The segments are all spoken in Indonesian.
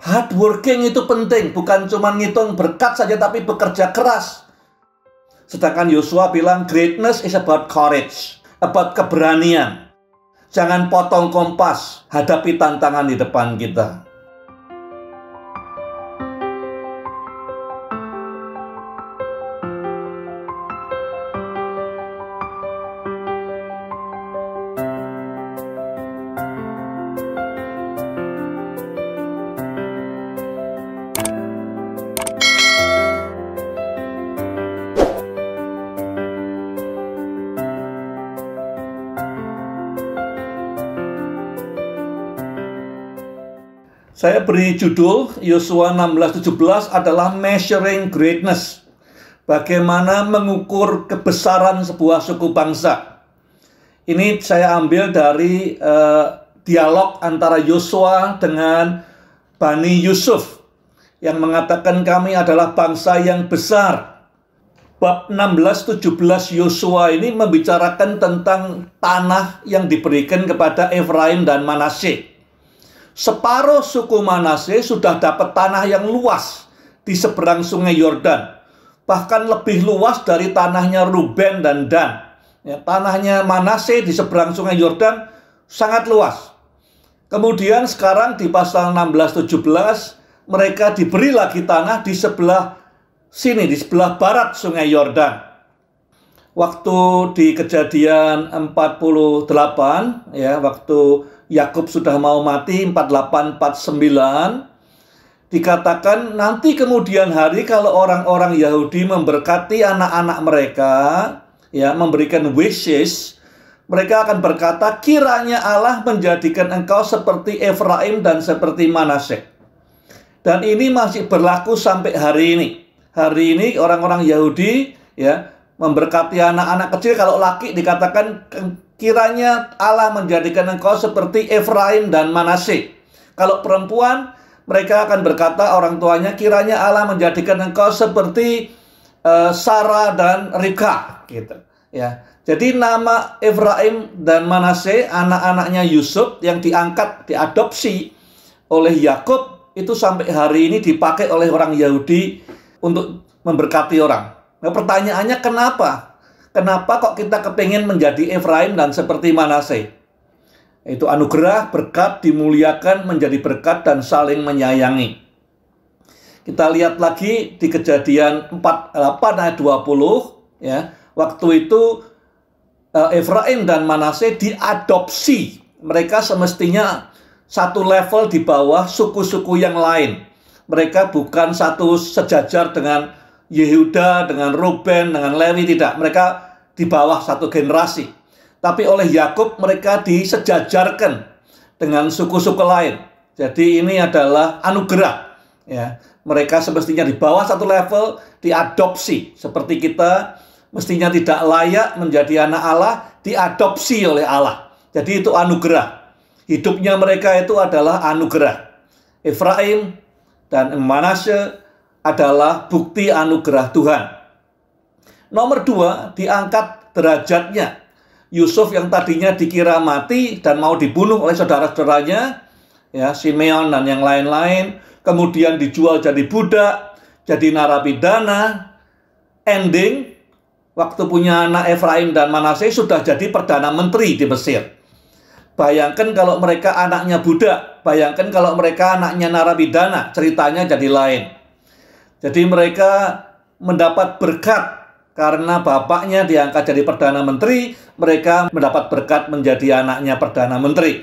Hard working itu penting, bukan cuma ngitung berkat saja tapi bekerja keras. Sedangkan Yosua bilang greatness is about courage, about keberanian. Jangan potong kompas, hadapi tantangan di depan kita. Saya beri judul Yosua 16:17 adalah measuring greatness. Bagaimana mengukur kebesaran sebuah suku bangsa. Ini saya ambil dari uh, dialog antara Yosua dengan Bani Yusuf yang mengatakan kami adalah bangsa yang besar. Bab 16-17 Yosua ini membicarakan tentang tanah yang diberikan kepada Efraim dan Manasye separuh suku Manase sudah dapat tanah yang luas di seberang sungai Yordan. Bahkan lebih luas dari tanahnya Ruben dan Dan. Ya, tanahnya Manase di seberang sungai Yordan sangat luas. Kemudian sekarang di pasal 16-17 mereka diberi lagi tanah di sebelah sini, di sebelah barat sungai Yordan waktu di kejadian 48 ya waktu Yakub sudah mau mati 48 49 dikatakan nanti kemudian hari kalau orang-orang Yahudi memberkati anak-anak mereka ya memberikan wishes mereka akan berkata kiranya Allah menjadikan engkau seperti Efraim dan seperti Manasek dan ini masih berlaku sampai hari ini hari ini orang-orang Yahudi ya memberkati anak-anak kecil kalau laki dikatakan kiranya Allah menjadikan engkau seperti Efraim dan Manase. Kalau perempuan mereka akan berkata orang tuanya kiranya Allah menjadikan engkau seperti uh, Sarah dan Rika gitu ya. Jadi nama Efraim dan Manase anak-anaknya Yusuf yang diangkat diadopsi oleh Yakub itu sampai hari ini dipakai oleh orang Yahudi untuk memberkati orang. Nah pertanyaannya kenapa? Kenapa kok kita kepingin menjadi Efraim dan seperti Manase? Itu anugerah, berkat, dimuliakan, menjadi berkat, dan saling menyayangi. Kita lihat lagi di kejadian 48 ayat 20 ya. Waktu itu eh, Efraim dan Manase diadopsi. Mereka semestinya satu level di bawah suku-suku yang lain. Mereka bukan satu sejajar dengan Yehuda, dengan Ruben, dengan Lewi tidak. Mereka di bawah satu generasi. Tapi oleh Yakub mereka disejajarkan dengan suku-suku lain. Jadi ini adalah anugerah. Ya, mereka semestinya di bawah satu level diadopsi seperti kita mestinya tidak layak menjadi anak Allah diadopsi oleh Allah. Jadi itu anugerah. Hidupnya mereka itu adalah anugerah. Efraim dan Manase adalah bukti anugerah Tuhan. Nomor dua, diangkat derajatnya. Yusuf yang tadinya dikira mati dan mau dibunuh oleh saudara-saudaranya, ya Simeon dan yang lain-lain, kemudian dijual jadi budak, jadi narapidana, ending waktu punya anak Efraim dan Manase sudah jadi perdana menteri di Mesir. Bayangkan kalau mereka anaknya budak, bayangkan kalau mereka anaknya narapidana, ceritanya jadi lain. Jadi mereka mendapat berkat karena bapaknya diangkat jadi perdana menteri, mereka mendapat berkat menjadi anaknya perdana menteri.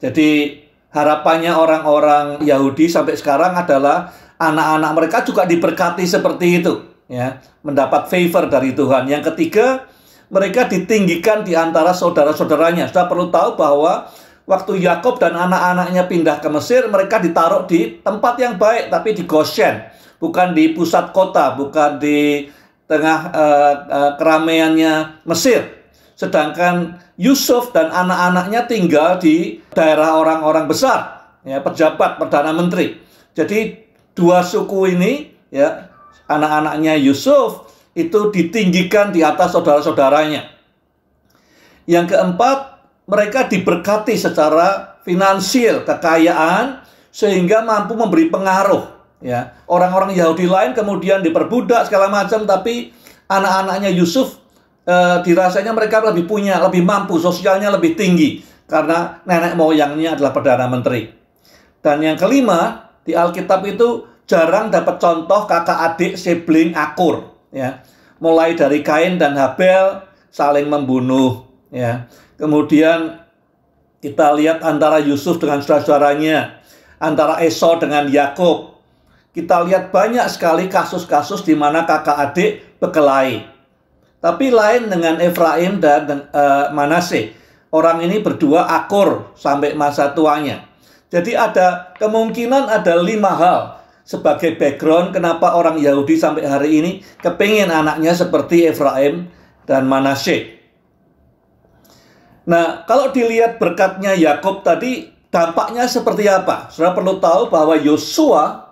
Jadi harapannya orang-orang Yahudi sampai sekarang adalah anak-anak mereka juga diberkati seperti itu, ya, mendapat favor dari Tuhan. Yang ketiga, mereka ditinggikan di antara saudara-saudaranya. Sudah perlu tahu bahwa waktu Yakob dan anak-anaknya pindah ke Mesir, mereka ditaruh di tempat yang baik tapi di Goshen bukan di pusat kota, bukan di tengah uh, uh, keramaiannya Mesir. Sedangkan Yusuf dan anak-anaknya tinggal di daerah orang-orang besar, ya pejabat perdana menteri. Jadi dua suku ini ya anak-anaknya Yusuf itu ditinggikan di atas saudara-saudaranya. Yang keempat, mereka diberkati secara finansial, kekayaan, sehingga mampu memberi pengaruh ya orang-orang Yahudi lain kemudian diperbudak segala macam tapi anak-anaknya Yusuf e, dirasanya mereka lebih punya lebih mampu sosialnya lebih tinggi karena nenek moyangnya adalah perdana menteri dan yang kelima di Alkitab itu jarang dapat contoh kakak adik sibling akur ya mulai dari Kain dan Habel saling membunuh ya kemudian kita lihat antara Yusuf dengan saudara-saudaranya antara Esau dengan Yakub kita lihat banyak sekali kasus-kasus di mana kakak adik berkelahi. Tapi lain dengan Efraim dan, eh, Manase. Orang ini berdua akur sampai masa tuanya. Jadi ada kemungkinan ada lima hal sebagai background kenapa orang Yahudi sampai hari ini kepingin anaknya seperti Efraim dan Manase. Nah, kalau dilihat berkatnya Yakob tadi, dampaknya seperti apa? Saudara perlu tahu bahwa Yosua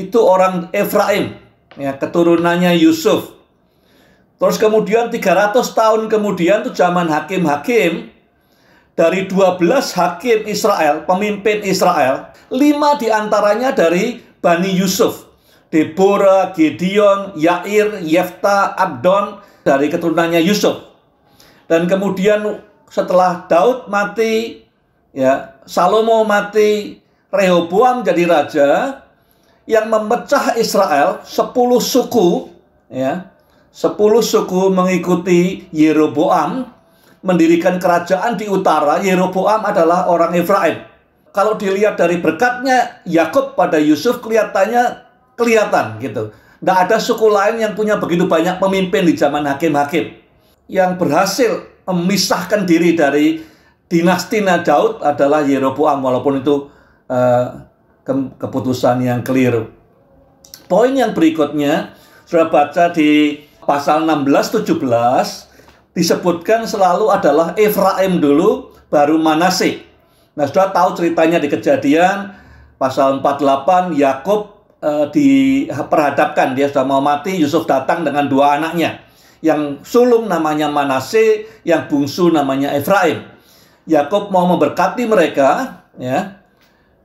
itu orang Efraim, ya, keturunannya Yusuf. Terus kemudian 300 tahun kemudian itu zaman hakim-hakim dari 12 hakim Israel, pemimpin Israel, 5 diantaranya dari Bani Yusuf. Deborah, Gideon, Yair, Yefta, Abdon dari keturunannya Yusuf. Dan kemudian setelah Daud mati, ya Salomo mati, Rehoboam jadi raja, yang memecah Israel, sepuluh suku ya. 10 suku mengikuti Yeroboam mendirikan kerajaan di utara. Yeroboam adalah orang Efraim. Kalau dilihat dari berkatnya Yakub pada Yusuf kelihatannya kelihatan gitu. Tidak ada suku lain yang punya begitu banyak pemimpin di zaman hakim-hakim yang berhasil memisahkan diri dari dinasti Daud adalah Yeroboam walaupun itu uh, ke keputusan yang keliru. Poin yang berikutnya, sudah baca di pasal 16-17, disebutkan selalu adalah Efraim dulu, baru Manase. Nah, sudah tahu ceritanya di kejadian, pasal 48, Yakub e, diperhadapkan, dia sudah mau mati, Yusuf datang dengan dua anaknya. Yang sulung namanya Manase, yang bungsu namanya Efraim. Yakub mau memberkati mereka, ya,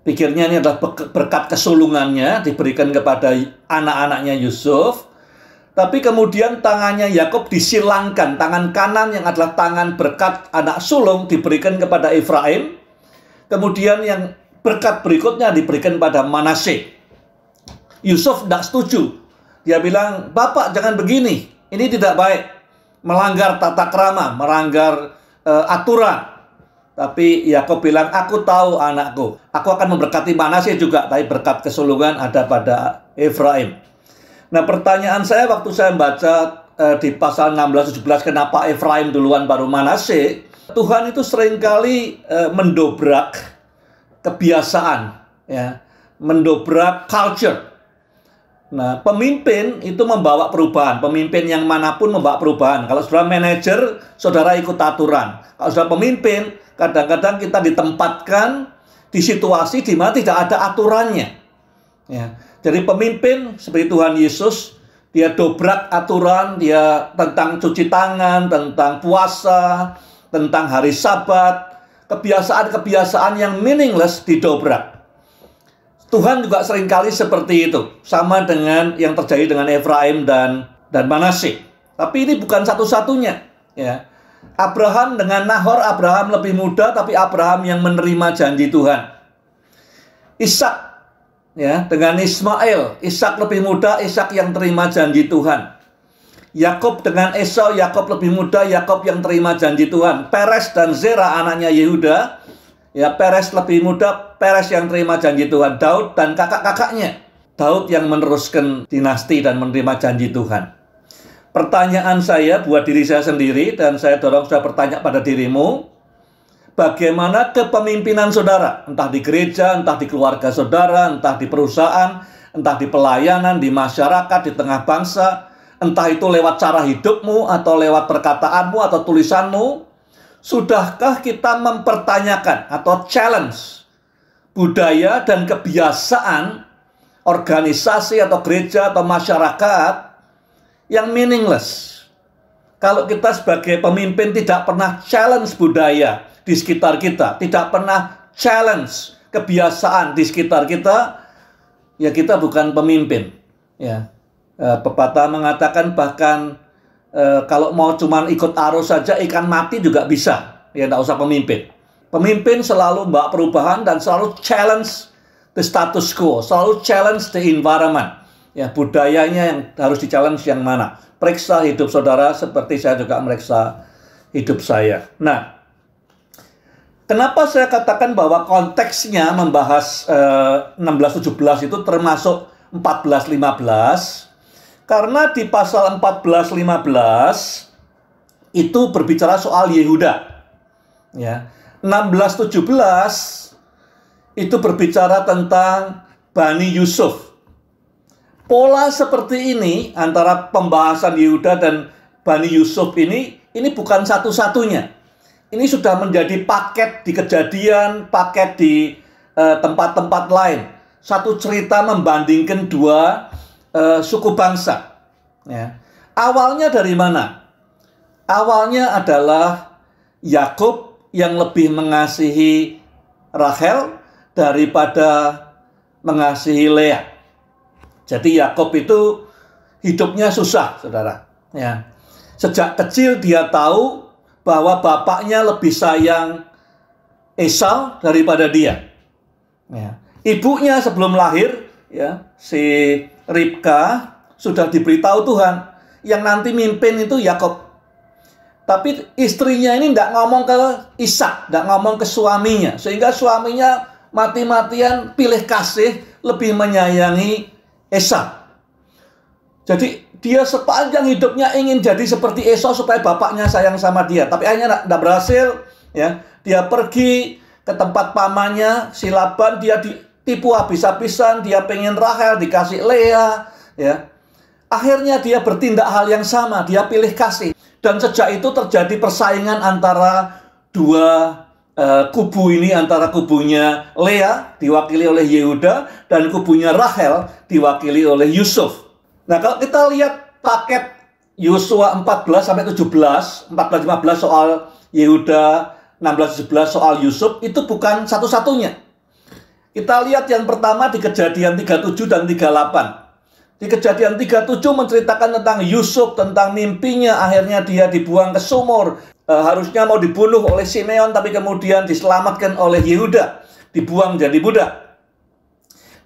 pikirnya ini adalah berkat kesulungannya diberikan kepada anak-anaknya Yusuf. Tapi kemudian tangannya Yakob disilangkan, tangan kanan yang adalah tangan berkat anak sulung diberikan kepada Efraim. Kemudian yang berkat berikutnya diberikan pada Manase. Yusuf tidak setuju. Dia bilang, Bapak jangan begini, ini tidak baik. Melanggar tata kerama, melanggar uh, aturan. Tapi Yakob bilang, aku tahu anakku. Aku akan memberkati Manasya juga, tapi berkat kesulungan ada pada Efraim. Nah pertanyaan saya waktu saya baca eh, di pasal 16-17, kenapa Efraim duluan baru Manase? Tuhan itu seringkali eh, mendobrak kebiasaan, ya, mendobrak culture. Nah, pemimpin itu membawa perubahan. Pemimpin yang manapun membawa perubahan. Kalau sudah manajer, saudara ikut aturan. Kalau sudah pemimpin, kadang-kadang kita ditempatkan di situasi di mana tidak ada aturannya. Ya. Jadi pemimpin seperti Tuhan Yesus, dia dobrak aturan, dia tentang cuci tangan, tentang puasa, tentang hari sabat, kebiasaan-kebiasaan yang meaningless didobrak. Tuhan juga seringkali seperti itu, sama dengan yang terjadi dengan Efraim dan dan Manasih. Tapi ini bukan satu-satunya, ya. Abraham dengan Nahor, Abraham lebih muda tapi Abraham yang menerima janji Tuhan. Ishak ya, dengan Ismail, Ishak lebih muda, Ishak yang terima janji Tuhan. Yakub dengan Esau, Yakub lebih muda, Yakub yang terima janji Tuhan. Peres dan Zerah anaknya Yehuda, ya Peres lebih muda, Peres yang terima janji Tuhan, Daud dan kakak-kakaknya. Daud yang meneruskan dinasti dan menerima janji Tuhan. Pertanyaan saya buat diri saya sendiri dan saya dorong saya bertanya pada dirimu, bagaimana kepemimpinan saudara, entah di gereja, entah di keluarga saudara, entah di perusahaan, entah di pelayanan, di masyarakat, di tengah bangsa, entah itu lewat cara hidupmu atau lewat perkataanmu atau tulisanmu, sudahkah kita mempertanyakan atau challenge budaya dan kebiasaan organisasi atau gereja atau masyarakat yang meaningless. Kalau kita sebagai pemimpin tidak pernah challenge budaya di sekitar kita, tidak pernah challenge kebiasaan di sekitar kita, ya kita bukan pemimpin. Ya, eh, pepatah mengatakan bahkan eh, kalau mau cuman ikut arus saja ikan mati juga bisa, ya tidak usah pemimpin. Pemimpin selalu mbak perubahan dan selalu challenge the status quo, selalu challenge the environment. Ya, budayanya yang harus di challenge yang mana? Periksa hidup saudara seperti saya juga meriksa hidup saya. Nah, kenapa saya katakan bahwa konteksnya membahas eh, 16-17 itu termasuk 14-15? Karena di pasal 14-15 itu berbicara soal Yehuda. Ya, 16 itu berbicara tentang Bani Yusuf. Pola seperti ini antara pembahasan Yehuda dan Bani Yusuf ini, ini bukan satu-satunya. Ini sudah menjadi paket di kejadian, paket di eh, tempat-tempat uh, lain. Satu cerita membandingkan dua uh, suku bangsa. Ya. Awalnya dari mana? Awalnya adalah Yakub yang lebih mengasihi Rahel daripada mengasihi Leah. Jadi Yakob itu hidupnya susah, saudara. Ya. Sejak kecil dia tahu bahwa bapaknya lebih sayang Esau daripada dia. Ya. Ibunya sebelum lahir, ya, si Ribka sudah diberitahu Tuhan yang nanti mimpin itu Yakob. Tapi istrinya ini tidak ngomong ke Ishak, tidak ngomong ke suaminya. Sehingga suaminya mati-matian pilih kasih lebih menyayangi Esau. Jadi dia sepanjang hidupnya ingin jadi seperti Esau supaya bapaknya sayang sama dia. Tapi akhirnya tidak berhasil. Ya, dia pergi ke tempat pamannya silaban Dia ditipu habis-habisan. Dia pengen Rahel dikasih Lea. Ya, akhirnya dia bertindak hal yang sama. Dia pilih kasih. Dan sejak itu terjadi persaingan antara dua uh, kubu ini antara kubunya Lea diwakili oleh Yehuda dan kubunya Rahel diwakili oleh Yusuf. Nah, kalau kita lihat paket Yosua 14 sampai 17, 14 15 soal Yehuda, 16 17 soal Yusuf itu bukan satu-satunya. Kita lihat yang pertama di Kejadian 37 dan 38. Di kejadian 37 menceritakan tentang Yusuf, tentang mimpinya akhirnya dia dibuang ke sumur. E, harusnya mau dibunuh oleh Simeon tapi kemudian diselamatkan oleh Yehuda, dibuang jadi budak.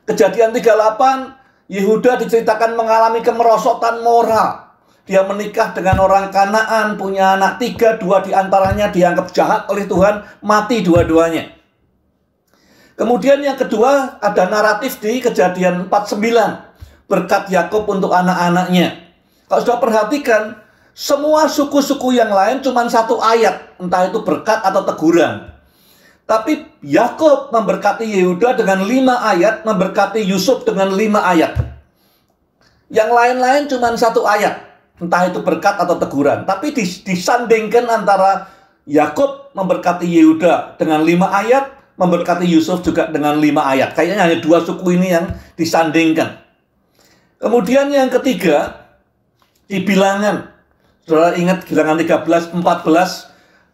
Kejadian 38 Yehuda diceritakan mengalami kemerosotan moral. Dia menikah dengan orang Kanaan, punya anak tiga, dua diantaranya dianggap jahat oleh Tuhan, mati dua-duanya. Kemudian yang kedua ada naratif di kejadian 49 berkat Yakub untuk anak-anaknya. Kalau sudah perhatikan, semua suku-suku yang lain cuma satu ayat, entah itu berkat atau teguran. Tapi Yakub memberkati Yehuda dengan lima ayat, memberkati Yusuf dengan lima ayat. Yang lain-lain cuma satu ayat, entah itu berkat atau teguran. Tapi disandingkan antara Yakub memberkati Yehuda dengan lima ayat, memberkati Yusuf juga dengan lima ayat. Kayaknya hanya dua suku ini yang disandingkan. Kemudian yang ketiga, di bilangan. Saudara ingat bilangan 13, 14,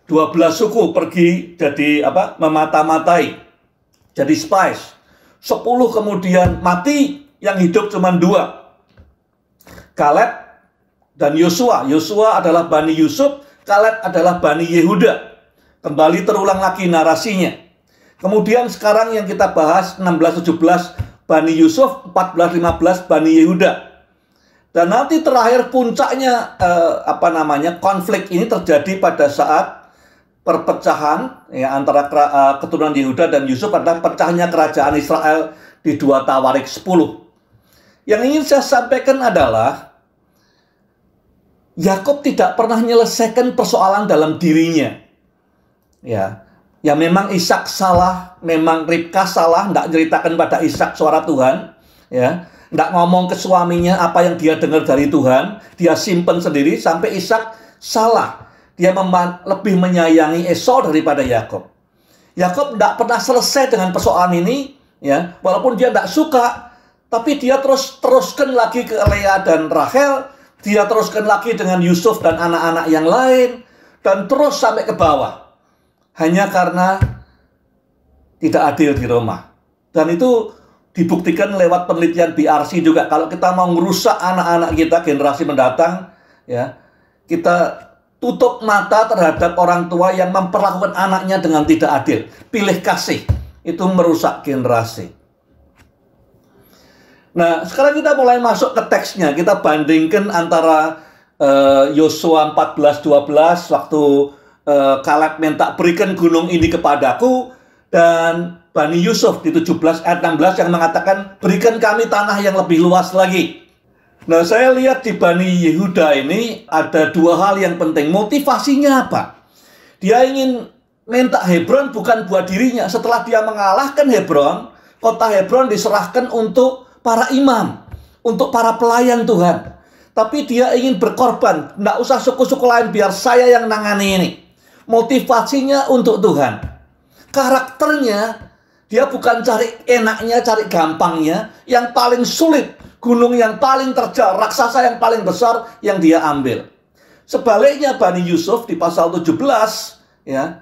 12 suku pergi jadi apa? memata-matai. Jadi spies. 10 kemudian mati, yang hidup cuma dua. Kaleb dan Yosua. Yosua adalah Bani Yusuf, Kaleb adalah Bani Yehuda. Kembali terulang lagi narasinya. Kemudian sekarang yang kita bahas 16-17 Bani Yusuf, 14-15 Bani Yehuda. Dan nanti terakhir puncaknya eh, apa namanya konflik ini terjadi pada saat perpecahan ya, antara eh, keturunan Yehuda dan Yusuf adalah pecahnya kerajaan Israel di dua Tawarik 10. Yang ingin saya sampaikan adalah Yakob tidak pernah menyelesaikan persoalan dalam dirinya. Ya, Ya memang Ishak salah, memang Ribka salah, tidak ceritakan pada Ishak suara Tuhan, ya. Tidak ngomong ke suaminya apa yang dia dengar dari Tuhan, dia simpen sendiri sampai Ishak salah. Dia lebih menyayangi Esau daripada Yakob. Yakob tidak pernah selesai dengan persoalan ini, ya. Walaupun dia tidak suka, tapi dia terus teruskan lagi ke Lea dan Rahel, dia teruskan lagi dengan Yusuf dan anak-anak yang lain, dan terus sampai ke bawah hanya karena tidak adil di Roma. Dan itu dibuktikan lewat penelitian BRC juga. Kalau kita mau merusak anak-anak kita generasi mendatang, ya kita tutup mata terhadap orang tua yang memperlakukan anaknya dengan tidak adil. Pilih kasih itu merusak generasi. Nah, sekarang kita mulai masuk ke teksnya. Kita bandingkan antara eh, Yosua uh, 14:12 waktu Kalak eh, Kaleb minta berikan gunung ini kepadaku dan Bani Yusuf di 17 ayat 16 yang mengatakan berikan kami tanah yang lebih luas lagi. Nah saya lihat di Bani Yehuda ini ada dua hal yang penting. Motivasinya apa? Dia ingin minta Hebron bukan buat dirinya. Setelah dia mengalahkan Hebron, kota Hebron diserahkan untuk para imam, untuk para pelayan Tuhan. Tapi dia ingin berkorban, tidak usah suku-suku lain, biar saya yang nangani ini motivasinya untuk Tuhan. Karakternya dia bukan cari enaknya, cari gampangnya, yang paling sulit, gunung yang paling terjal, raksasa yang paling besar yang dia ambil. Sebaliknya Bani Yusuf di pasal 17 ya.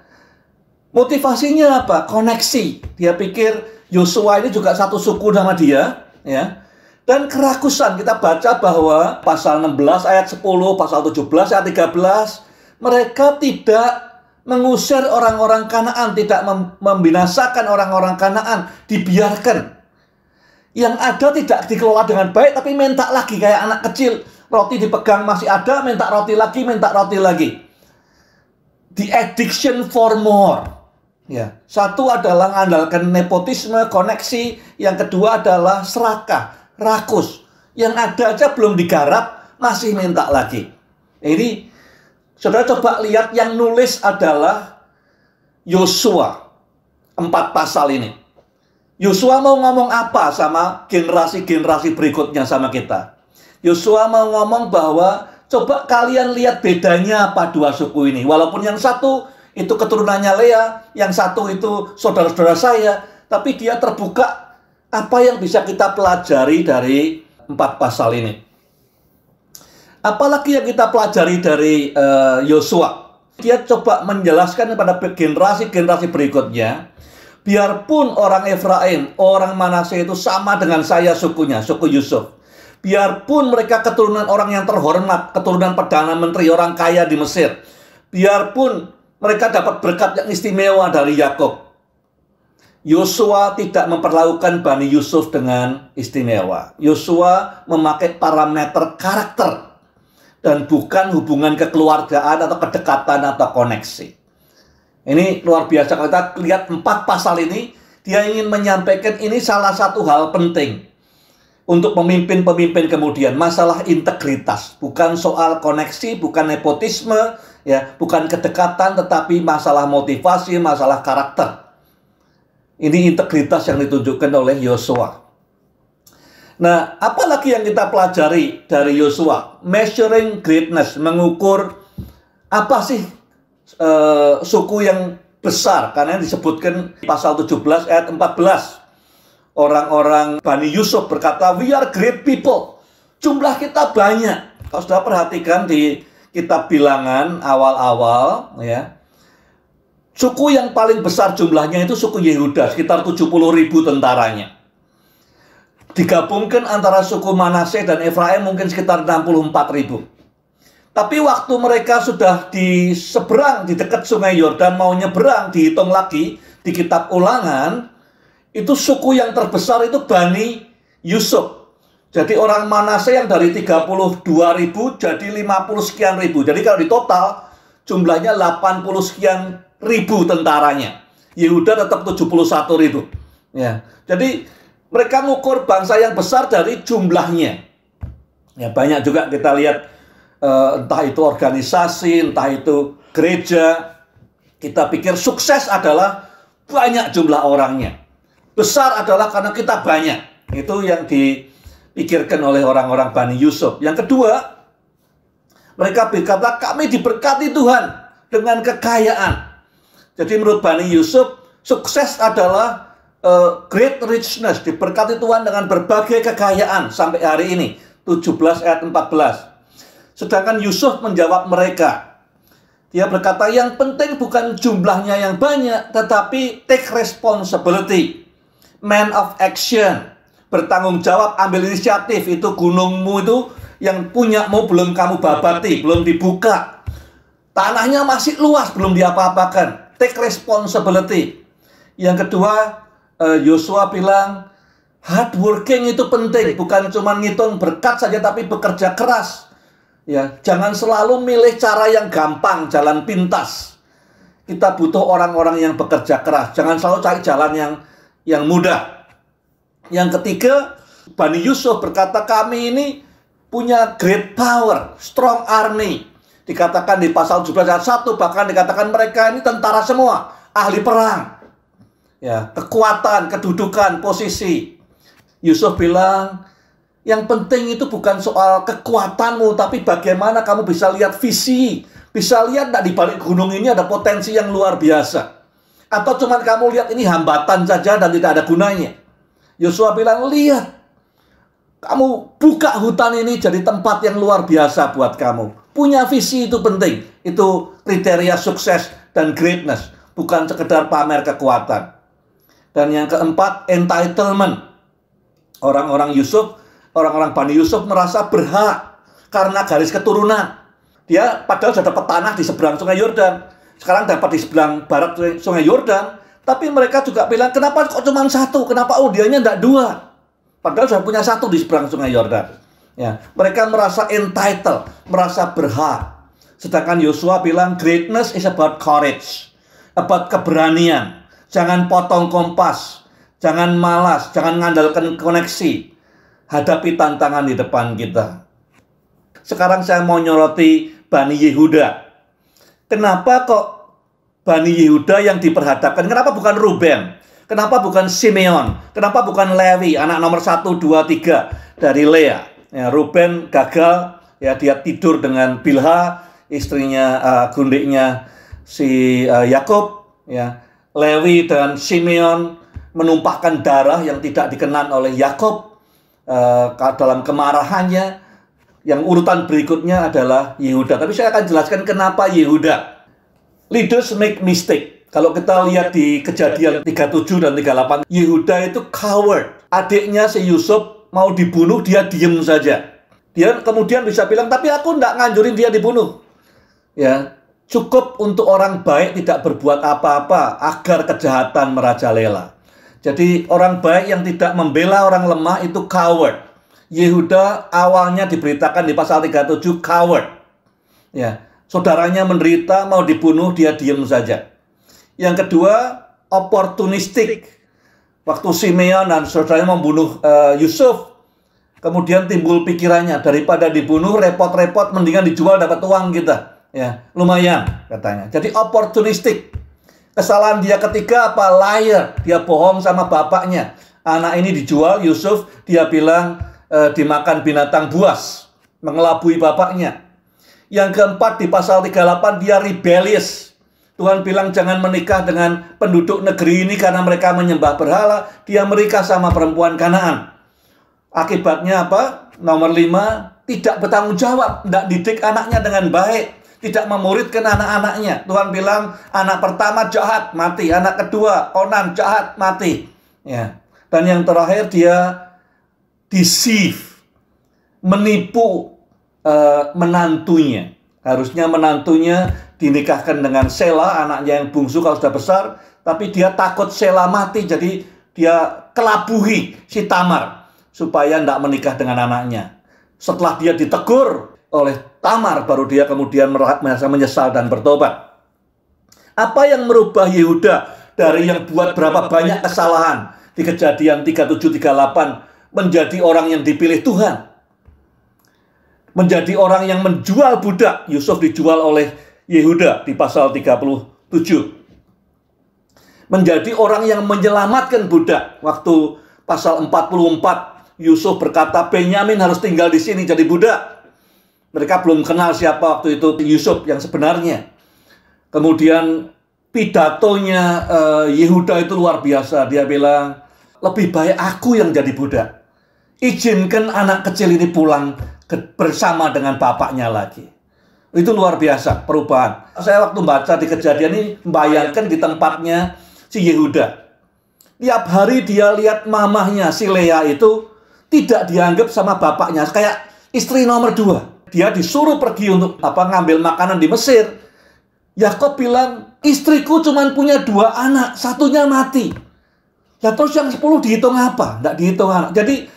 Motivasinya apa? Koneksi. Dia pikir Yosua ini juga satu suku nama dia, ya. Dan kerakusan kita baca bahwa pasal 16 ayat 10, pasal 17 ayat 13 mereka tidak mengusir orang-orang Kanaan, tidak membinasakan orang-orang Kanaan, dibiarkan. Yang ada tidak dikelola dengan baik, tapi minta lagi kayak anak kecil. Roti dipegang masih ada, minta roti lagi, minta roti lagi. The addiction for more. Ya, satu adalah mengandalkan nepotisme, koneksi. Yang kedua adalah serakah, rakus. Yang ada aja belum digarap, masih minta lagi. Ini Saudara coba lihat yang nulis adalah Yosua. Empat pasal ini. Yosua mau ngomong apa sama generasi-generasi berikutnya sama kita? Yosua mau ngomong bahwa coba kalian lihat bedanya apa dua suku ini. Walaupun yang satu itu keturunannya Lea, yang satu itu saudara-saudara saya, tapi dia terbuka apa yang bisa kita pelajari dari empat pasal ini. Apalagi yang kita pelajari dari eh, Yosua. Uh, Dia coba menjelaskan kepada generasi-generasi berikutnya, biarpun orang Efraim, orang Manasseh itu sama dengan saya sukunya, suku Yusuf. Biarpun mereka keturunan orang yang terhormat, keturunan perdana menteri, orang kaya di Mesir. Biarpun mereka dapat berkat yang istimewa dari Yakob. Yosua tidak memperlakukan Bani Yusuf dengan istimewa. Yosua memakai parameter karakter dan bukan hubungan kekeluargaan atau kedekatan atau koneksi. Ini luar biasa kita lihat empat pasal ini dia ingin menyampaikan ini salah satu hal penting untuk pemimpin-pemimpin kemudian masalah integritas bukan soal koneksi bukan nepotisme ya bukan kedekatan tetapi masalah motivasi masalah karakter ini integritas yang ditunjukkan oleh Yosua Nah, apalagi yang kita pelajari dari Yosua? Measuring greatness, mengukur apa sih e, suku yang besar karena yang disebutkan di pasal 17 ayat 14. Orang-orang Bani Yusuf berkata, "We are great people." Jumlah kita banyak. Kalau sudah perhatikan di kitab bilangan awal-awal ya. Suku yang paling besar jumlahnya itu suku Yehuda, sekitar 70 ribu tentaranya digabungkan antara suku Manaseh dan Efraim mungkin sekitar 64 ribu. Tapi waktu mereka sudah di seberang, di dekat sungai Yordan, mau nyeberang, dihitung lagi di kitab ulangan, itu suku yang terbesar itu Bani Yusuf. Jadi orang Manase yang dari 32 ribu jadi 50 sekian ribu. Jadi kalau di total jumlahnya 80 sekian ribu tentaranya. Yehuda tetap 71 ribu. Ya. Jadi mereka mengukur bangsa yang besar dari jumlahnya. Ya banyak juga kita lihat eh, entah itu organisasi, entah itu gereja. Kita pikir sukses adalah banyak jumlah orangnya. Besar adalah karena kita banyak. Itu yang dipikirkan oleh orang-orang Bani Yusuf. Yang kedua, mereka berkata, kami diberkati Tuhan dengan kekayaan. Jadi menurut Bani Yusuf, sukses adalah uh, great richness, diberkati Tuhan dengan berbagai kekayaan sampai hari ini. 17 ayat 14. Sedangkan Yusuf menjawab mereka. Dia berkata yang penting bukan jumlahnya yang banyak, tetapi take responsibility. Man of action. Bertanggung jawab, ambil inisiatif. Itu gunungmu itu yang punyamu belum kamu babati, belum dibuka. Tanahnya masih luas, belum diapa-apakan. Take responsibility. Yang kedua, Eh, Yosua bilang hard working itu penting, bukan cuma ngitung berkat saja tapi bekerja keras. Ya, jangan selalu milih cara yang gampang, jalan pintas. Kita butuh orang-orang yang bekerja keras. Jangan selalu cari jalan yang yang mudah. Yang ketiga, Bani Yusuf berkata kami ini punya great power, strong army. Dikatakan di pasal 17 ayat 1 bahkan dikatakan mereka ini tentara semua, ahli perang ya kekuatan, kedudukan, posisi. Yusuf bilang, yang penting itu bukan soal kekuatanmu, tapi bagaimana kamu bisa lihat visi, bisa lihat tidak di balik gunung ini ada potensi yang luar biasa. Atau cuman kamu lihat ini hambatan saja dan tidak ada gunanya. Yusuf bilang, lihat, kamu buka hutan ini jadi tempat yang luar biasa buat kamu. Punya visi itu penting. Itu kriteria sukses dan greatness. Bukan sekedar pamer kekuatan. Dan yang keempat, entitlement. Orang-orang Yusuf, orang-orang Bani Yusuf merasa berhak karena garis keturunan. Dia padahal sudah dapat tanah di seberang sungai Yordan. Sekarang dapat di seberang barat sungai Yordan. Tapi mereka juga bilang, kenapa kok cuma satu? Kenapa undiannya tidak dua? Padahal sudah punya satu di seberang sungai Yordan. Ya, mereka merasa entitled, merasa berhak. Sedangkan Yosua bilang greatness is about courage, about keberanian. Jangan potong kompas, jangan malas, jangan ngandalkan koneksi. Hadapi tantangan di depan kita. Sekarang saya mau nyoroti Bani Yehuda. Kenapa kok Bani Yehuda yang diperhadapkan? Kenapa bukan Ruben? Kenapa bukan Simeon? Kenapa bukan Levi? anak nomor 1, 2, 3 dari Lea? Ya, Ruben gagal, ya dia tidur dengan Bilha, istrinya uh, gundiknya si eh, Yakub, ya. Lewi dan Simeon menumpahkan darah yang tidak dikenan oleh Yakob uh, dalam kemarahannya. Yang urutan berikutnya adalah Yehuda. Tapi saya akan jelaskan kenapa Yehuda. Leaders make mistake. Kalau kita lihat di kejadian 37 dan 38, Yehuda itu coward. Adiknya si Yusuf mau dibunuh, dia diem saja. Dia kemudian bisa bilang, tapi aku nggak nganjurin dia dibunuh. Ya, Cukup untuk orang baik tidak berbuat apa-apa agar kejahatan merajalela. Jadi orang baik yang tidak membela orang lemah itu coward. Yehuda awalnya diberitakan di pasal 37 coward. Ya, saudaranya menderita mau dibunuh dia diam saja. Yang kedua oportunistik. Waktu Simeon dan saudaranya membunuh uh, Yusuf, kemudian timbul pikirannya daripada dibunuh repot-repot mendingan dijual dapat uang kita ya lumayan katanya jadi oportunistik kesalahan dia ketiga apa liar dia bohong sama bapaknya anak ini dijual Yusuf dia bilang e, dimakan binatang buas mengelabui bapaknya yang keempat di pasal 38 dia rebellious Tuhan bilang jangan menikah dengan penduduk negeri ini karena mereka menyembah berhala dia menikah sama perempuan Kanaan akibatnya apa nomor lima tidak bertanggung jawab tidak didik anaknya dengan baik tidak memuridkan anak-anaknya. Tuhan bilang anak pertama jahat mati, anak kedua onan jahat mati. Ya. Dan yang terakhir dia deceive, menipu uh, menantunya. Harusnya menantunya dinikahkan dengan Sela, anaknya yang bungsu kalau sudah besar, tapi dia takut Sela mati, jadi dia kelabuhi si Tamar supaya tidak menikah dengan anaknya. Setelah dia ditegur oleh Tamar baru dia kemudian merasa menyesal dan bertobat. Apa yang merubah Yehuda dari yang buat berapa banyak kesalahan di kejadian 3738 menjadi orang yang dipilih Tuhan. Menjadi orang yang menjual budak. Yusuf dijual oleh Yehuda di pasal 37. Menjadi orang yang menyelamatkan budak. Waktu pasal 44 Yusuf berkata Benyamin harus tinggal di sini jadi budak. Mereka belum kenal siapa waktu itu Yusuf yang sebenarnya. Kemudian pidatonya uh, Yehuda itu luar biasa. Dia bilang, lebih baik aku yang jadi budak. Izinkan anak kecil ini pulang ke, bersama dengan bapaknya lagi. Itu luar biasa perubahan. Saya waktu baca di kejadian ini membayangkan di tempatnya si Yehuda. Tiap hari dia lihat mamahnya si Lea itu tidak dianggap sama bapaknya. Kayak istri nomor dua. Dia disuruh pergi untuk apa ngambil makanan di Mesir. Yakob bilang, istriku cuma punya dua anak, satunya mati. Ya terus yang sepuluh dihitung apa? Tidak dihitung anak. Jadi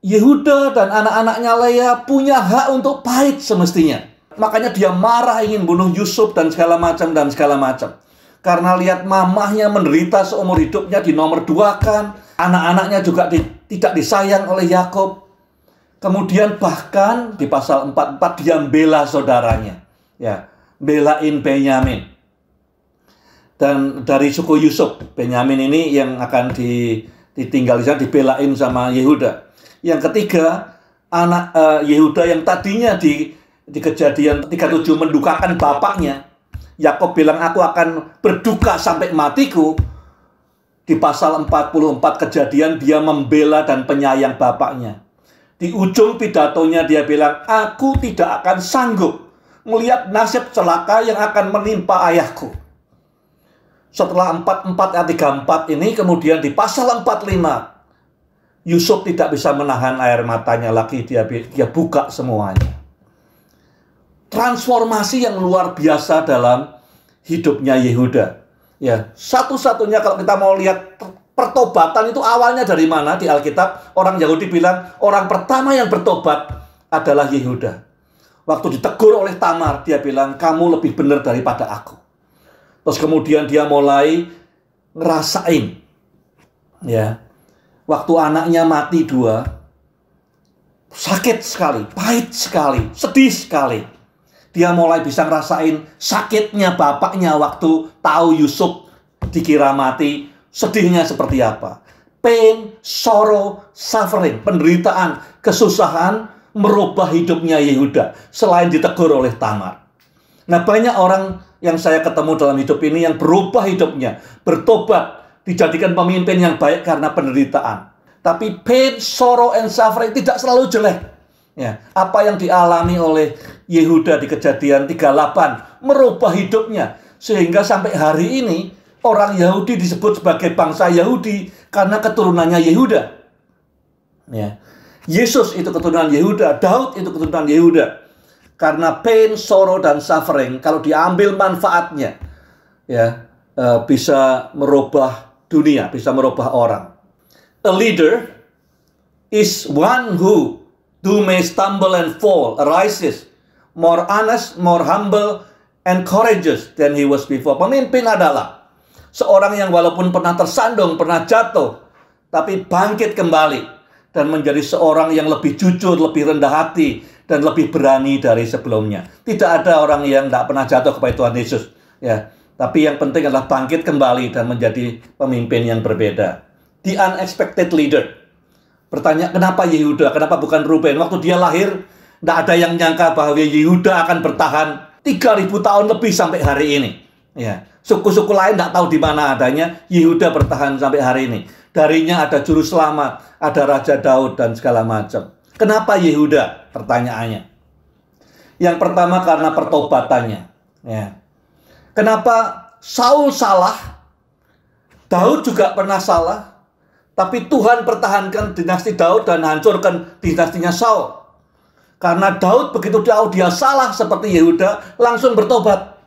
Yehuda dan anak-anaknya Lea punya hak untuk pahit semestinya. Makanya dia marah ingin bunuh Yusuf dan segala macam dan segala macam. Karena lihat mamahnya menderita seumur hidupnya di nomor dua kan. Anak-anaknya juga di, tidak disayang oleh Yakob. Kemudian bahkan di pasal 44 dia bela saudaranya. Ya, belain Benyamin. Dan dari suku Yusuf, Benyamin ini yang akan di, ditinggal di sana dibelain sama Yehuda. Yang ketiga, anak uh, Yehuda yang tadinya di di kejadian 37 mendukakan bapaknya. Yakob bilang aku akan berduka sampai matiku. Di pasal 44 kejadian dia membela dan penyayang bapaknya di ujung pidatonya dia bilang, aku tidak akan sanggup melihat nasib celaka yang akan menimpa ayahku. Setelah 44 ayat 34 ini kemudian di pasal 45 Yusuf tidak bisa menahan air matanya lagi dia dia buka semuanya. Transformasi yang luar biasa dalam hidupnya Yehuda. Ya, satu-satunya kalau kita mau lihat pertobatan itu awalnya dari mana di Alkitab? Orang Yahudi bilang orang pertama yang bertobat adalah Yehuda. Waktu ditegur oleh Tamar, dia bilang, kamu lebih benar daripada aku. Terus kemudian dia mulai ngerasain. ya Waktu anaknya mati dua, sakit sekali, pahit sekali, sedih sekali. Dia mulai bisa ngerasain sakitnya bapaknya waktu tahu Yusuf dikira mati sedihnya seperti apa. Pain, sorrow, suffering, penderitaan, kesusahan merubah hidupnya Yehuda selain ditegur oleh Tamar. Nah banyak orang yang saya ketemu dalam hidup ini yang berubah hidupnya, bertobat, dijadikan pemimpin yang baik karena penderitaan. Tapi pain, sorrow, and suffering tidak selalu jelek. Ya, apa yang dialami oleh Yehuda di kejadian 38 merubah hidupnya. Sehingga sampai hari ini orang Yahudi disebut sebagai bangsa Yahudi karena keturunannya Yehuda. Ya. Yesus itu keturunan Yehuda, Daud itu keturunan Yehuda. Karena pain, sorrow dan suffering kalau diambil manfaatnya ya eh, bisa merubah dunia, bisa merubah orang. A leader is one who do may stumble and fall, arises more honest, more humble and courageous than he was before. Pemimpin adalah Seorang yang walaupun pernah tersandung, pernah jatuh, tapi bangkit kembali dan menjadi seorang yang lebih jujur, lebih rendah hati, dan lebih berani dari sebelumnya. Tidak ada orang yang tidak pernah jatuh kepada Tuhan Yesus, ya. Tapi yang penting adalah bangkit kembali dan menjadi pemimpin yang berbeda. The unexpected leader. Bertanya kenapa Yehuda, kenapa bukan Ruben? Waktu dia lahir, tidak ada yang nyangka bahwa Yehuda akan bertahan 3000 tahun lebih sampai hari ini. Ya. Suku-suku lain tidak tahu di mana adanya. Yehuda bertahan sampai hari ini. Darinya ada juru selamat, ada Raja Daud dan segala macam. Kenapa Yehuda? Pertanyaannya. Yang pertama karena pertobatannya. Ya. Kenapa Saul salah? Daud juga pernah salah. Tapi Tuhan pertahankan dinasti Daud dan hancurkan dinastinya Saul. Karena Daud begitu tahu dia salah seperti Yehuda, langsung bertobat.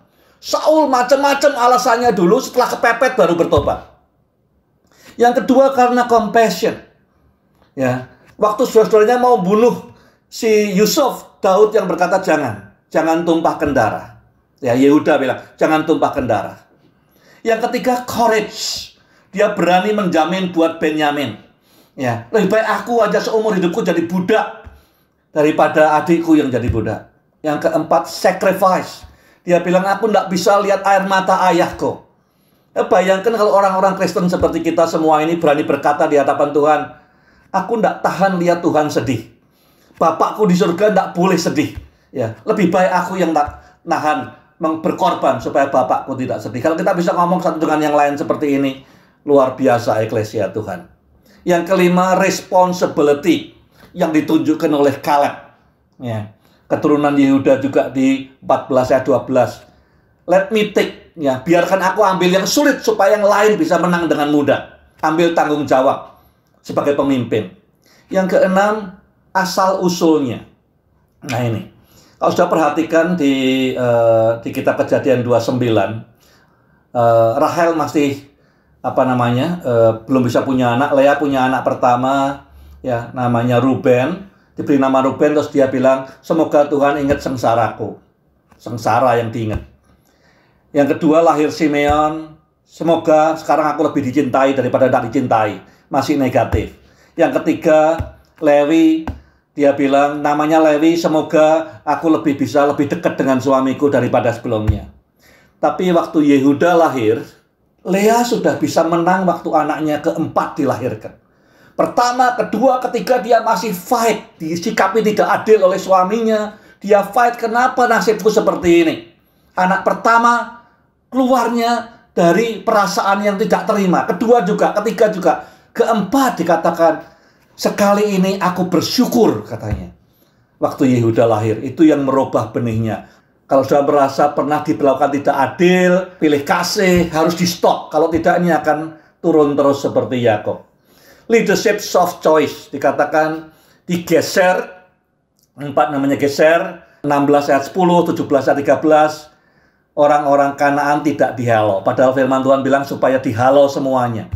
Saul macam-macam alasannya dulu setelah kepepet baru bertobat. Yang kedua karena compassion. Ya, waktu saudara-saudaranya mau bunuh si Yusuf, Daud yang berkata jangan, jangan tumpah kendara. Ya, Yehuda bilang, jangan tumpah kendara. Yang ketiga courage. Dia berani menjamin buat Benyamin. Ya, lebih baik aku aja seumur hidupku jadi budak daripada adikku yang jadi budak. Yang keempat sacrifice dia bilang, aku tidak bisa lihat air mata ayahku. Ya, bayangkan kalau orang-orang Kristen seperti kita semua ini berani berkata di hadapan Tuhan, aku tidak tahan lihat Tuhan sedih. Bapakku di surga tidak boleh sedih. Ya, lebih baik aku yang tak nahan berkorban supaya bapakku tidak sedih. Kalau kita bisa ngomong satu dengan yang lain seperti ini, luar biasa eklesia Tuhan. Yang kelima, responsibility yang ditunjukkan oleh Caleb. Ya keturunan Yehuda juga di 14 ayat 12. Let me take, ya, biarkan aku ambil yang sulit supaya yang lain bisa menang dengan mudah. Ambil tanggung jawab sebagai pemimpin. Yang keenam, asal usulnya. Nah ini, kalau sudah perhatikan di uh, di kitab Kejadian 29, uh, eh, Rahel masih apa namanya uh, belum bisa punya anak, Lea punya anak pertama, ya namanya Ruben diberi nama Ruben terus dia bilang semoga Tuhan ingat sengsaraku sengsara yang diingat yang kedua lahir Simeon semoga sekarang aku lebih dicintai daripada tidak dicintai masih negatif yang ketiga Lewi dia bilang namanya Lewi semoga aku lebih bisa lebih dekat dengan suamiku daripada sebelumnya tapi waktu Yehuda lahir Leah sudah bisa menang waktu anaknya keempat dilahirkan Pertama, kedua, ketiga dia masih fight. Disikapi tidak adil oleh suaminya. Dia fight, kenapa nasibku seperti ini? Anak pertama keluarnya dari perasaan yang tidak terima. Kedua juga, ketiga juga. Keempat dikatakan, sekali ini aku bersyukur katanya. Waktu Yehuda lahir, itu yang merubah benihnya. Kalau sudah merasa pernah diperlakukan tidak adil, pilih kasih, harus di stop. Kalau tidak, ini akan turun terus seperti Yakob leadership soft choice dikatakan digeser empat namanya geser 16 ayat 10, 17 ayat 13 orang-orang Kanaan tidak dihalau padahal firman Tuhan bilang supaya dihalau semuanya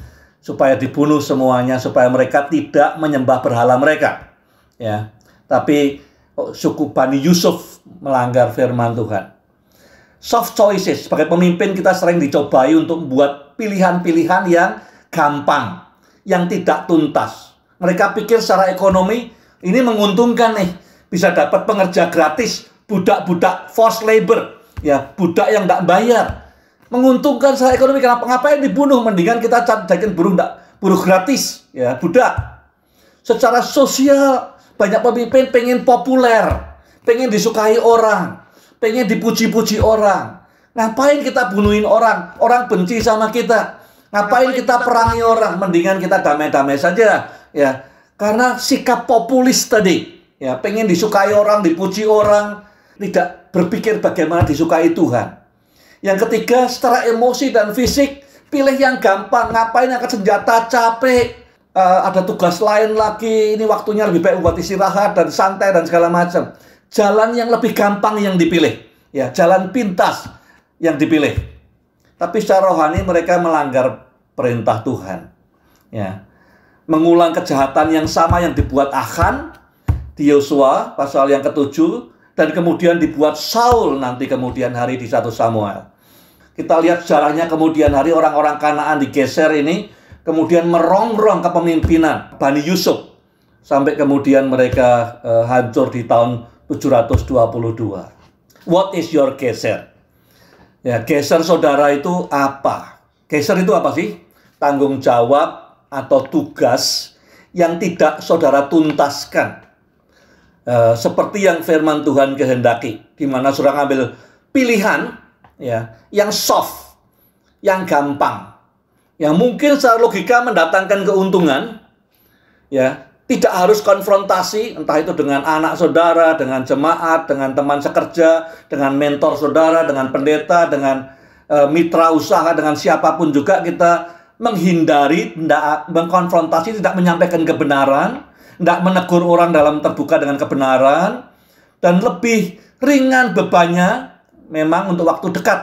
supaya dibunuh semuanya supaya mereka tidak menyembah berhala mereka ya tapi oh, suku Bani Yusuf melanggar firman Tuhan soft choices sebagai pemimpin kita sering dicobai untuk membuat pilihan-pilihan yang gampang yang tidak tuntas. Mereka pikir secara ekonomi ini menguntungkan nih, bisa dapat pengerja gratis, budak-budak forced labor, ya budak yang tidak bayar. Menguntungkan secara ekonomi kenapa ngapain dibunuh mendingan kita cari buruh nggak buruh gratis, ya budak. Secara sosial banyak pemimpin pengen populer, pengen disukai orang, pengen dipuji-puji orang. Ngapain kita bunuhin orang? Orang benci sama kita. Ngapain kita perangi orang? Mendingan kita damai-damai saja ya. Karena sikap populis tadi, ya pengen disukai orang, dipuji orang, tidak berpikir bagaimana disukai Tuhan. Yang ketiga, secara emosi dan fisik, pilih yang gampang. Ngapain angkat senjata capek? Uh, ada tugas lain lagi. Ini waktunya lebih baik buat istirahat dan santai dan segala macam. Jalan yang lebih gampang yang dipilih, ya jalan pintas yang dipilih. Tapi secara rohani mereka melanggar perintah Tuhan. Ya. Mengulang kejahatan yang sama yang dibuat Akan di Yosua pasal yang ketujuh dan kemudian dibuat Saul nanti kemudian hari di satu Samuel. Kita lihat sejarahnya kemudian hari orang-orang Kanaan digeser ini kemudian merongrong kepemimpinan Bani Yusuf sampai kemudian mereka e, hancur di tahun 722. What is your geser? Ya, geser saudara itu apa? Geser itu apa sih? tanggung jawab atau tugas yang tidak saudara tuntaskan. E, seperti yang firman Tuhan kehendaki, di mana saudara ngambil pilihan ya yang soft, yang gampang, yang mungkin secara logika mendatangkan keuntungan, ya tidak harus konfrontasi entah itu dengan anak saudara, dengan jemaat, dengan teman sekerja, dengan mentor saudara, dengan pendeta, dengan eh, mitra usaha, dengan siapapun juga kita menghindari, tidak mengkonfrontasi, tidak menyampaikan kebenaran, tidak menegur orang dalam terbuka dengan kebenaran, dan lebih ringan bebannya memang untuk waktu dekat.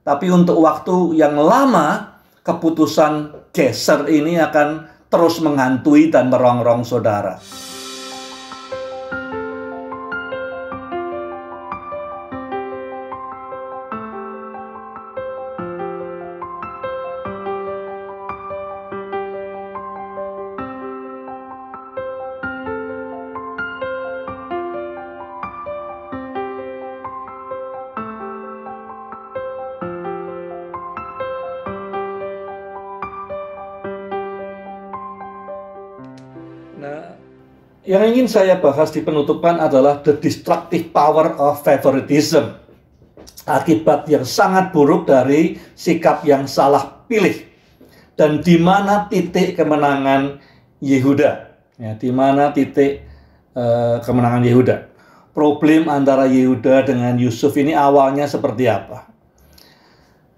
Tapi untuk waktu yang lama, keputusan geser ini akan terus menghantui dan merongrong saudara. ingin saya bahas di penutupan adalah the destructive power of favoritism. Akibat yang sangat buruk dari sikap yang salah pilih. Dan di mana titik kemenangan Yehuda? Ya, di mana titik uh, kemenangan Yehuda? Problem antara Yehuda dengan Yusuf ini awalnya seperti apa?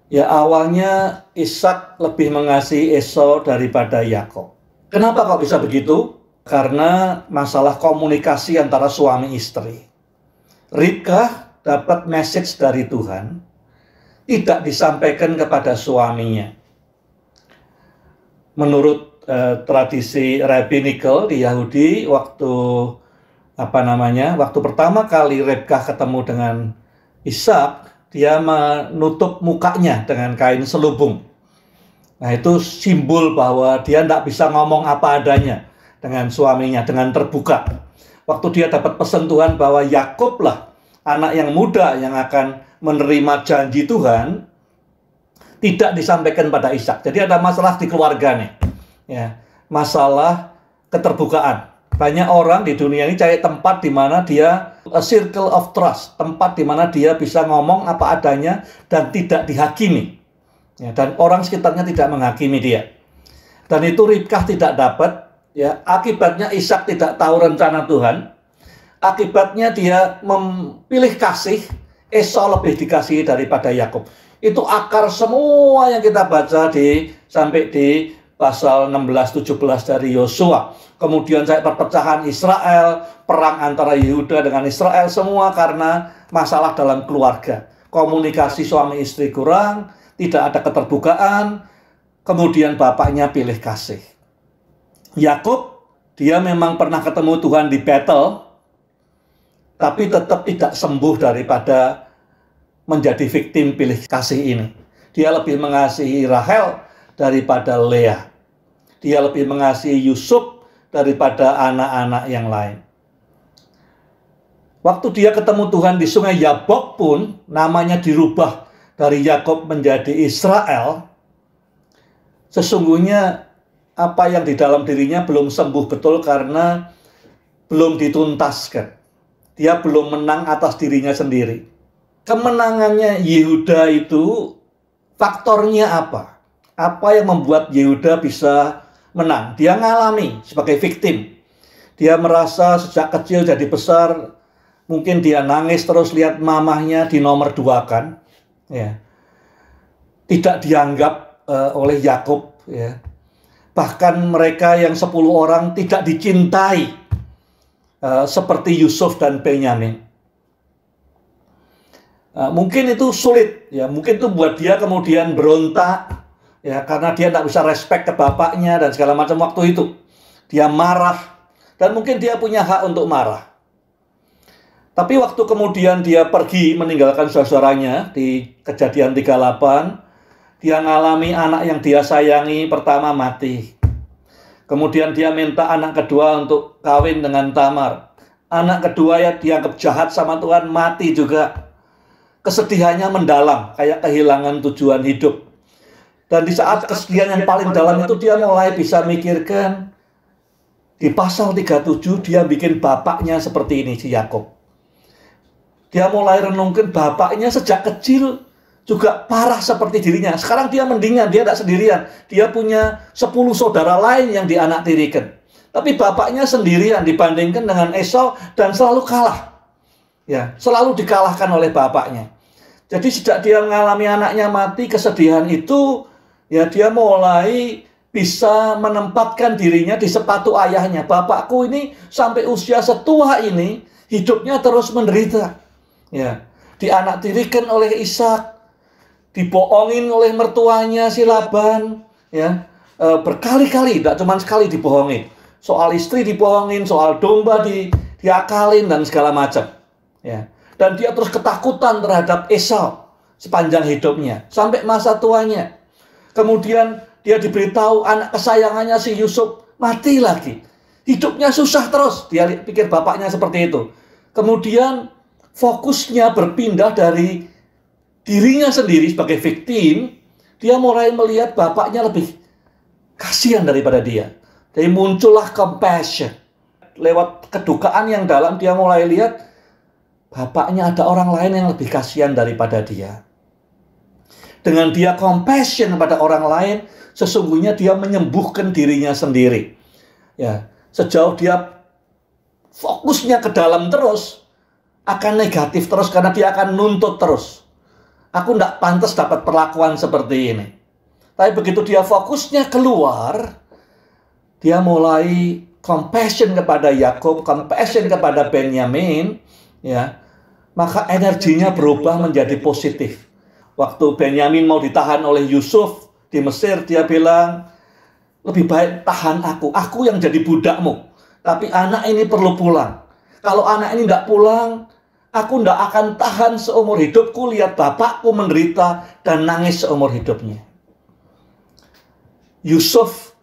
Ya awalnya Ishak lebih mengasihi Esau daripada Yakob. Kenapa kok bisa begitu? karena masalah komunikasi antara suami istri. Ribkah dapat message dari Tuhan tidak disampaikan kepada suaminya. Menurut eh, tradisi rabbinical di Yahudi waktu apa namanya? Waktu pertama kali Ribkah ketemu dengan Ishak, dia menutup mukanya dengan kain selubung. Nah, itu simbol bahwa dia tidak bisa ngomong apa adanya dengan suaminya dengan terbuka. Waktu dia dapat pesan Tuhan bahwa Yakob lah anak yang muda yang akan menerima janji Tuhan tidak disampaikan pada Ishak. Jadi ada masalah di keluarga nih. Ya, masalah keterbukaan. Banyak orang di dunia ini cari tempat di mana dia a circle of trust, tempat di mana dia bisa ngomong apa adanya dan tidak dihakimi. Ya, dan orang sekitarnya tidak menghakimi dia. Dan itu Ribkah tidak dapat Ya, akibatnya Ishak tidak tahu rencana Tuhan. Akibatnya dia memilih kasih, Esau lebih dikasih daripada Yakub. Itu akar semua yang kita baca di sampai di pasal 16 17 dari Yosua. Kemudian saya perpecahan Israel, perang antara Yehuda dengan Israel semua karena masalah dalam keluarga. Komunikasi suami istri kurang, tidak ada keterbukaan, kemudian bapaknya pilih kasih. Yakub dia memang pernah ketemu Tuhan di battle tapi tetap tidak sembuh daripada menjadi victim pilih kasih ini. Dia lebih mengasihi Rahel daripada Leah. Dia lebih mengasihi Yusuf daripada anak-anak yang lain. Waktu dia ketemu Tuhan di sungai Yabok pun namanya dirubah dari Yakob menjadi Israel. Sesungguhnya apa yang di dalam dirinya belum sembuh betul karena belum dituntaskan. Dia belum menang atas dirinya sendiri. Kemenangannya Yehuda itu faktornya apa? Apa yang membuat Yehuda bisa menang? Dia ngalami sebagai victim. Dia merasa sejak kecil jadi besar, mungkin dia nangis terus lihat mamahnya di nomor dua kan, ya. Tidak dianggap uh, oleh Yakub, ya Bahkan mereka yang sepuluh orang tidak dicintai uh, seperti Yusuf dan Benyamin. Uh, mungkin itu sulit ya, mungkin itu buat dia kemudian berontak ya karena dia tidak bisa respect ke bapaknya dan segala macam waktu itu. Dia marah dan mungkin dia punya hak untuk marah. Tapi waktu kemudian dia pergi meninggalkan saudaranya di kejadian 38, dia ngalami anak yang dia sayangi pertama mati. Kemudian dia minta anak kedua untuk kawin dengan Tamar. Anak kedua yang dianggap jahat sama Tuhan mati juga. Kesedihannya mendalam, kayak kehilangan tujuan hidup. Dan di saat kesedihan yang paling dalam itu dia mulai bisa mikirkan di pasal 37 dia bikin bapaknya seperti ini si Yakub. Dia mulai renungkan bapaknya sejak kecil juga parah seperti dirinya. Sekarang dia mendingan, dia tidak sendirian. Dia punya 10 saudara lain yang dianak tirikan. Tapi bapaknya sendirian dibandingkan dengan Esau dan selalu kalah. Ya, selalu dikalahkan oleh bapaknya. Jadi sejak dia mengalami anaknya mati, kesedihan itu ya dia mulai bisa menempatkan dirinya di sepatu ayahnya. Bapakku ini sampai usia setua ini hidupnya terus menderita. Ya, dianak tirikan oleh Ishak, dibohongin oleh mertuanya si iya. Laban ya e, berkali-kali tidak cuma sekali dibohongin soal istri dibohongin soal domba di diakalin dan segala macam ya dan dia terus ketakutan terhadap Esau sepanjang hidupnya sampai masa tuanya kemudian dia diberitahu anak kesayangannya si Yusuf mati lagi hidupnya susah terus dia pikir bapaknya seperti itu kemudian fokusnya berpindah dari dirinya sendiri sebagai victim, dia mulai melihat bapaknya lebih kasihan daripada dia. Jadi muncullah compassion. Lewat kedukaan yang dalam dia mulai lihat bapaknya ada orang lain yang lebih kasihan daripada dia. Dengan dia compassion kepada orang lain, sesungguhnya dia menyembuhkan dirinya sendiri. Ya, sejauh dia fokusnya ke dalam terus akan negatif terus karena dia akan nuntut terus Aku tidak pantas dapat perlakuan seperti ini. Tapi begitu dia fokusnya keluar, dia mulai compassion kepada Yakub, compassion kepada Benyamin, ya. Maka energinya berubah menjadi positif. Waktu Benyamin mau ditahan oleh Yusuf di Mesir, dia bilang, "Lebih baik tahan aku, aku yang jadi budakmu." Tapi anak ini perlu pulang. Kalau anak ini tidak pulang, Aku tidak akan tahan seumur hidupku lihat bapakku menderita dan nangis seumur hidupnya. Yusuf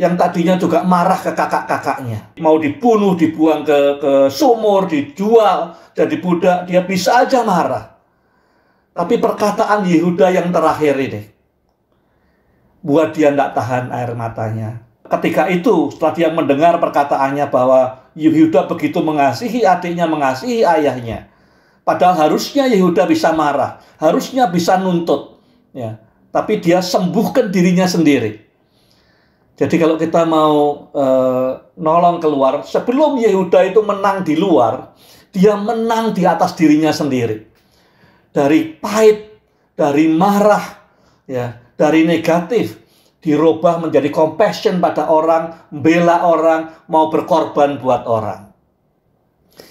yang tadinya juga marah ke kakak-kakaknya. Mau dibunuh, dibuang ke, ke sumur, dijual, jadi budak, dia bisa aja marah. Tapi perkataan Yehuda yang terakhir ini, buat dia tidak tahan air matanya ketika itu setelah dia mendengar perkataannya bahwa Yehuda begitu mengasihi adiknya mengasihi ayahnya padahal harusnya Yehuda bisa marah harusnya bisa nuntut ya tapi dia sembuhkan dirinya sendiri jadi kalau kita mau e, nolong keluar sebelum Yehuda itu menang di luar dia menang di atas dirinya sendiri dari pahit dari marah ya dari negatif dirubah menjadi compassion pada orang, membela orang, mau berkorban buat orang.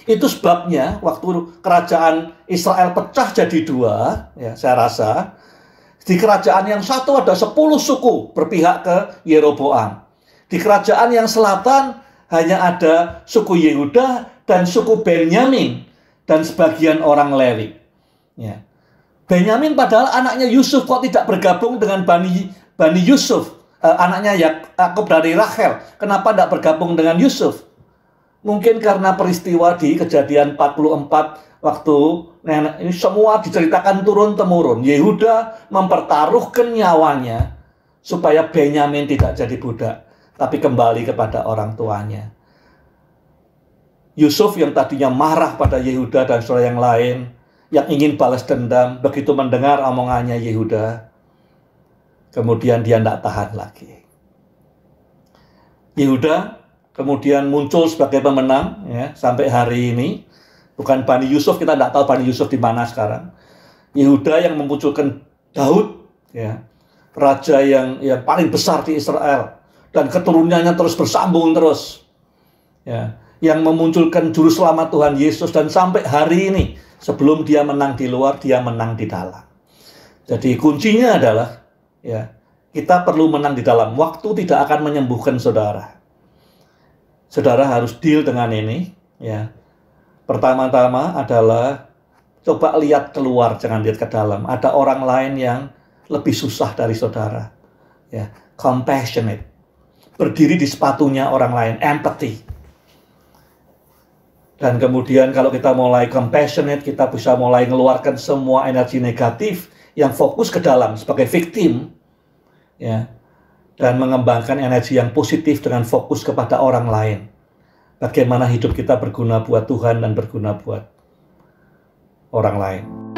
Itu sebabnya waktu kerajaan Israel pecah jadi dua, ya saya rasa, di kerajaan yang satu ada sepuluh suku berpihak ke Yeroboam. Di kerajaan yang selatan hanya ada suku Yehuda dan suku Benyamin dan sebagian orang Lewi. Ya. Benyamin padahal anaknya Yusuf kok tidak bergabung dengan Bani Bani Yusuf, eh, anaknya Yakub dari Rahel, kenapa tidak bergabung dengan Yusuf? Mungkin karena peristiwa di kejadian 44 waktu nenek ini semua diceritakan turun temurun. Yehuda mempertaruhkan nyawanya supaya Benyamin tidak jadi budak, tapi kembali kepada orang tuanya. Yusuf yang tadinya marah pada Yehuda dan saudara yang lain, yang ingin balas dendam, begitu mendengar omongannya Yehuda, Kemudian dia tidak tahan lagi. Yehuda kemudian muncul sebagai pemenang ya, sampai hari ini. Bukan Bani Yusuf, kita tidak tahu Bani Yusuf di mana sekarang. Yehuda yang memunculkan Daud, ya, raja yang yang paling besar di Israel dan keturunannya terus bersambung terus. Ya, yang memunculkan juru selamat Tuhan Yesus dan sampai hari ini sebelum dia menang di luar dia menang di dalam. Jadi kuncinya adalah Ya, kita perlu menang di dalam waktu tidak akan menyembuhkan saudara. Saudara harus deal dengan ini, ya. Pertama-tama adalah coba lihat keluar, jangan lihat ke dalam. Ada orang lain yang lebih susah dari saudara. Ya, compassionate. Berdiri di sepatunya orang lain, empathy. Dan kemudian kalau kita mulai compassionate, kita bisa mulai mengeluarkan semua energi negatif yang fokus ke dalam sebagai victim ya dan mengembangkan energi yang positif dengan fokus kepada orang lain. Bagaimana hidup kita berguna buat Tuhan dan berguna buat orang lain.